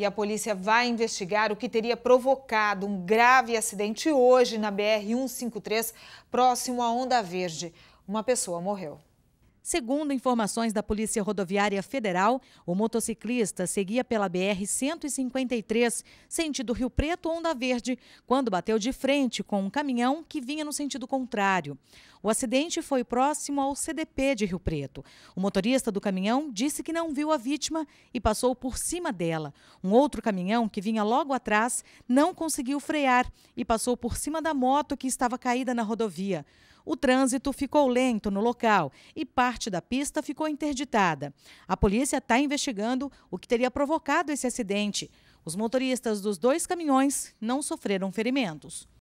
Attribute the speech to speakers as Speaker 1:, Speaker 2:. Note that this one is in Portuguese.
Speaker 1: E a polícia vai investigar o que teria provocado um grave acidente hoje
Speaker 2: na BR-153, próximo à Onda Verde. Uma pessoa morreu. Segundo informações da Polícia Rodoviária Federal, o motociclista seguia pela BR-153, sentido Rio Preto Onda Verde, quando bateu de frente com um caminhão que vinha no sentido contrário. O acidente foi próximo ao CDP de Rio Preto. O motorista do caminhão disse que não viu a vítima e passou por cima dela. Um outro caminhão que vinha logo atrás não conseguiu frear e passou por cima da moto que estava caída na rodovia. O trânsito ficou lento no local e parte da pista ficou interditada. A polícia está investigando o que teria provocado esse acidente. Os motoristas dos dois caminhões não sofreram ferimentos.